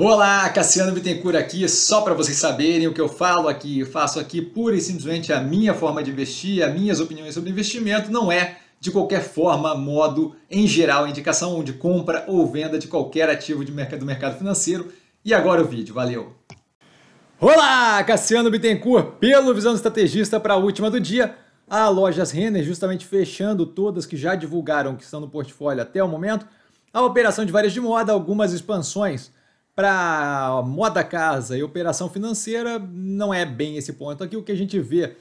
Olá, Cassiano Bittencourt aqui, só para vocês saberem o que eu falo aqui, eu faço aqui pura e simplesmente a minha forma de investir, as minhas opiniões sobre investimento, não é de qualquer forma, modo, em geral, indicação de compra ou venda de qualquer ativo de mercado, do mercado financeiro. E agora o vídeo, valeu! Olá, Cassiano Bittencourt, pelo Visão Estrategista para a última do dia, a Lojas Renner justamente fechando todas que já divulgaram que estão no portfólio até o momento, a operação de várias de moda, algumas expansões, para moda casa e operação financeira, não é bem esse ponto aqui. O que a gente vê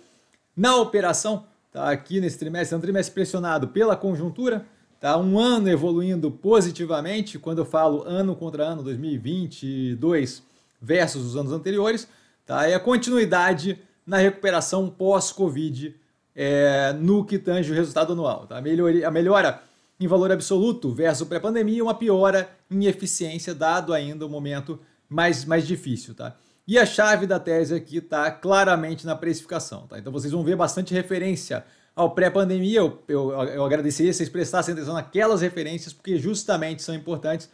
na operação, tá aqui nesse trimestre, é um trimestre pressionado pela conjuntura, tá um ano evoluindo positivamente. Quando eu falo ano contra ano, 2022 versus os anos anteriores, tá? é a continuidade na recuperação pós-Covid é, no que tange o resultado anual. Tá? A, a melhora em valor absoluto versus pré-pandemia, uma piora em eficiência, dado ainda o momento mais, mais difícil, tá? E a chave da tese aqui está claramente na precificação, tá? Então vocês vão ver bastante referência ao pré-pandemia. Eu, eu, eu agradeceria vocês prestassem atenção naquelas referências, porque justamente são importantes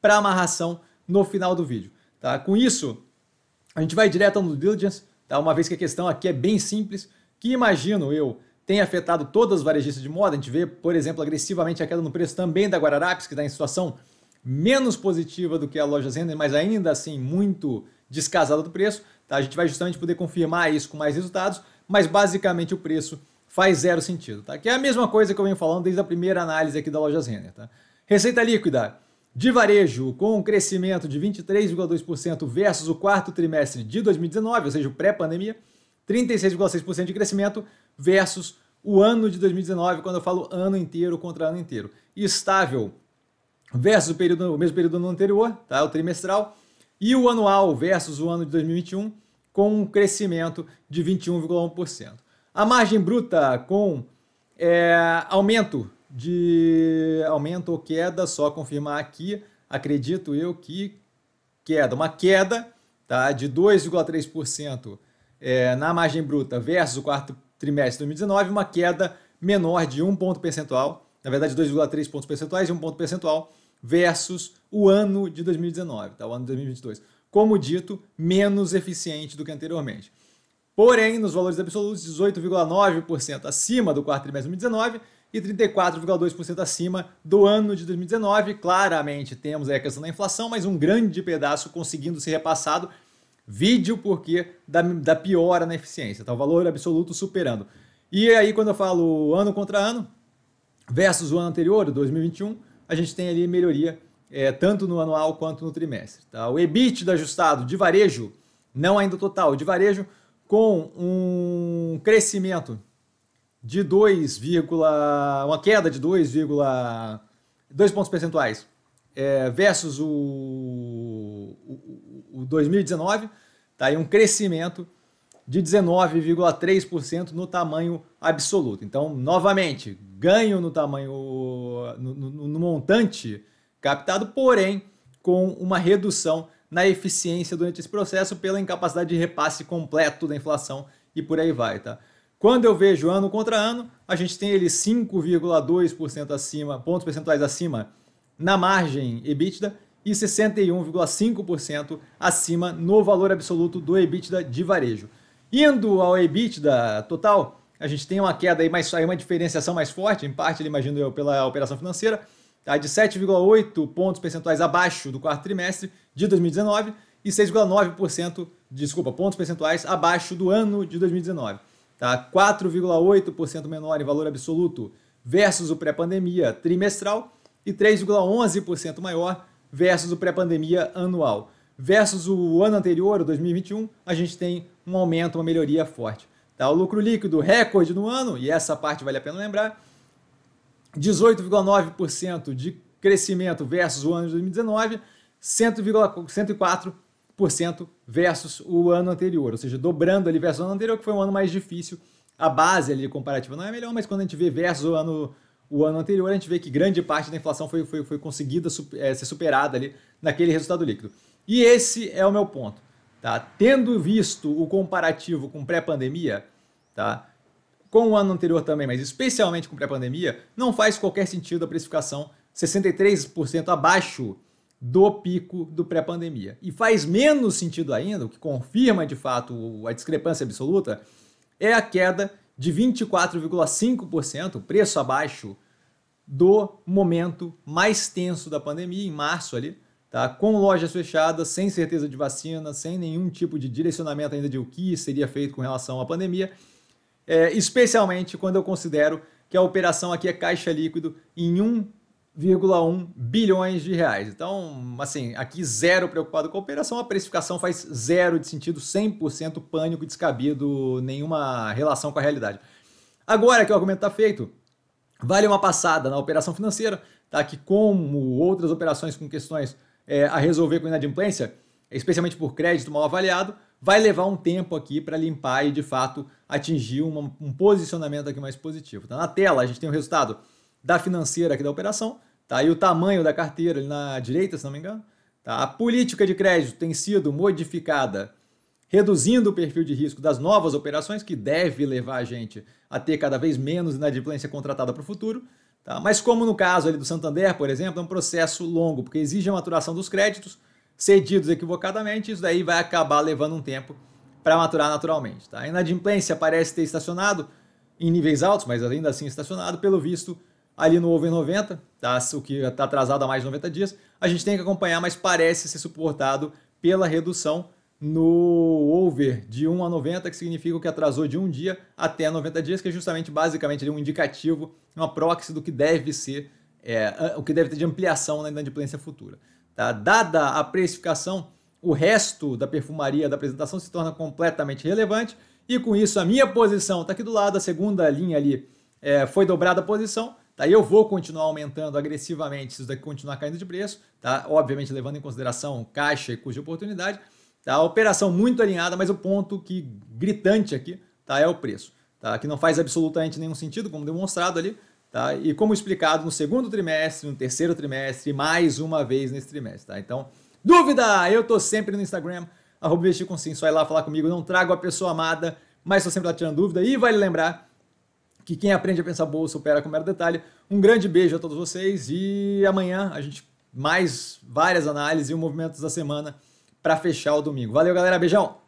para amarração no final do vídeo, tá? Com isso, a gente vai direto no diligence, tá? Uma vez que a questão aqui é bem simples, que imagino eu tem afetado todas as varejistas de moda. A gente vê, por exemplo, agressivamente a queda no preço também da Guararapes, que está em situação menos positiva do que a loja Zender, mas ainda assim muito descasada do preço. Tá? A gente vai justamente poder confirmar isso com mais resultados, mas basicamente o preço faz zero sentido, tá? Que é a mesma coisa que eu venho falando desde a primeira análise aqui da loja Zender, tá? Receita líquida de varejo com um crescimento de 23,2% versus o quarto trimestre de 2019, ou seja, pré-pandemia, 36,6% de crescimento versus o ano de 2019, quando eu falo ano inteiro contra ano inteiro. Estável versus o, período, o mesmo período do ano anterior, tá? o trimestral, e o anual versus o ano de 2021, com um crescimento de 21,1%. A margem bruta com é, aumento de aumento ou queda, só confirmar aqui, acredito eu que queda, uma queda tá, de 2,3% é, na margem bruta versus o quarto trimestre de 2019, uma queda menor de 1 ponto percentual, na verdade 2,3 pontos percentuais e 1 ponto percentual, versus o ano de 2019, tá? o ano de 2022. Como dito, menos eficiente do que anteriormente. Porém, nos valores absolutos, 18,9% acima do quarto trimestre de 2019 e 34,2% acima do ano de 2019. Claramente temos a questão da inflação, mas um grande pedaço conseguindo ser repassado Vídeo porque da, da piora na eficiência, tá? O valor absoluto superando. E aí, quando eu falo ano contra ano, versus o ano anterior, 2021, a gente tem ali melhoria é, tanto no anual quanto no trimestre. Tá? O EBITDA ajustado de varejo, não ainda total, de varejo, com um crescimento de 2, uma queda de 2, 2 pontos percentuais é, versus o o 2019, está aí um crescimento de 19,3% no tamanho absoluto. Então, novamente, ganho no tamanho, no, no, no, montante captado, porém com uma redução na eficiência durante esse processo pela incapacidade de repasse completo da inflação e por aí vai, tá? Quando eu vejo ano contra ano, a gente tem ele 5,2% acima, pontos percentuais acima na margem EBITDA e 61,5% acima no valor absoluto do EBITDA de varejo. Indo ao EBITDA total, a gente tem uma queda aí, mas aí uma diferenciação mais forte, em parte, imagino eu, pela operação financeira, tá? de 7,8 pontos percentuais abaixo do quarto trimestre de 2019 e 6,9%, desculpa, pontos percentuais abaixo do ano de 2019. Tá? 4,8% menor em valor absoluto versus o pré-pandemia trimestral e 3,11% maior versus o pré-pandemia anual. Versus o ano anterior, o 2021, a gente tem um aumento, uma melhoria forte. Tá? O lucro líquido recorde no ano, e essa parte vale a pena lembrar, 18,9% de crescimento versus o ano de 2019, 104% versus o ano anterior, ou seja, dobrando ali versus o ano anterior, que foi um ano mais difícil. A base ali comparativa não é melhor, mas quando a gente vê versus o ano o ano anterior, a gente vê que grande parte da inflação foi, foi, foi conseguida é, ser superada ali naquele resultado líquido. E esse é o meu ponto. Tá? Tendo visto o comparativo com pré-pandemia, tá? com o ano anterior também, mas especialmente com pré-pandemia, não faz qualquer sentido a precificação 63% abaixo do pico do pré-pandemia. E faz menos sentido ainda, o que confirma de fato a discrepância absoluta, é a queda de 24,5%, preço abaixo do momento mais tenso da pandemia, em março ali, tá? com lojas fechadas, sem certeza de vacina, sem nenhum tipo de direcionamento ainda de o que seria feito com relação à pandemia, é, especialmente quando eu considero que a operação aqui é caixa líquido em um 1,1 bilhões de reais. Então, assim, aqui zero preocupado com a operação, a precificação faz zero de sentido, 100% pânico, descabido, nenhuma relação com a realidade. Agora que o argumento está feito, vale uma passada na operação financeira, tá? que como outras operações com questões é, a resolver com inadimplência, especialmente por crédito mal avaliado, vai levar um tempo aqui para limpar e, de fato, atingir uma, um posicionamento aqui mais positivo. Tá? Na tela, a gente tem o resultado da financeira aqui da operação, tá? E o tamanho da carteira ali na direita, se não me engano. Tá? A política de crédito tem sido modificada, reduzindo o perfil de risco das novas operações, que deve levar a gente a ter cada vez menos inadimplência contratada para o futuro. Tá? Mas como no caso ali do Santander, por exemplo, é um processo longo, porque exige a maturação dos créditos cedidos equivocadamente, isso daí vai acabar levando um tempo para maturar naturalmente. Tá? A inadimplência parece ter estacionado em níveis altos, mas ainda assim estacionado, pelo visto, ali no over 90, tá, o que está atrasado há mais de 90 dias. A gente tem que acompanhar, mas parece ser suportado pela redução no over de 1 a 90, que significa o que atrasou de um dia até 90 dias, que é justamente, basicamente, um indicativo, uma proxy do que deve ser, é, o que deve ter de ampliação na inadimplência futura. Tá? Dada a precificação, o resto da perfumaria da apresentação se torna completamente relevante, e com isso a minha posição está aqui do lado, a segunda linha ali é, foi dobrada a posição, Tá? Eu vou continuar aumentando agressivamente se isso daqui continuar caindo de preço, tá? obviamente levando em consideração caixa e custo de oportunidade. Tá? operação muito alinhada, mas o ponto que gritante aqui tá? é o preço, tá? que não faz absolutamente nenhum sentido, como demonstrado ali, Tá? E como explicado no segundo trimestre, no terceiro trimestre, mais uma vez nesse trimestre, tá? Então, dúvida! Eu tô sempre no Instagram, arroba investir com sim, só ir lá falar comigo, não trago a pessoa amada, mas estou sempre lá tirando dúvida. E vale lembrar que quem aprende a pensar bolsa opera com mero detalhe. Um grande beijo a todos vocês e amanhã a gente mais várias análises e movimentos da semana para fechar o domingo. Valeu, galera. Beijão!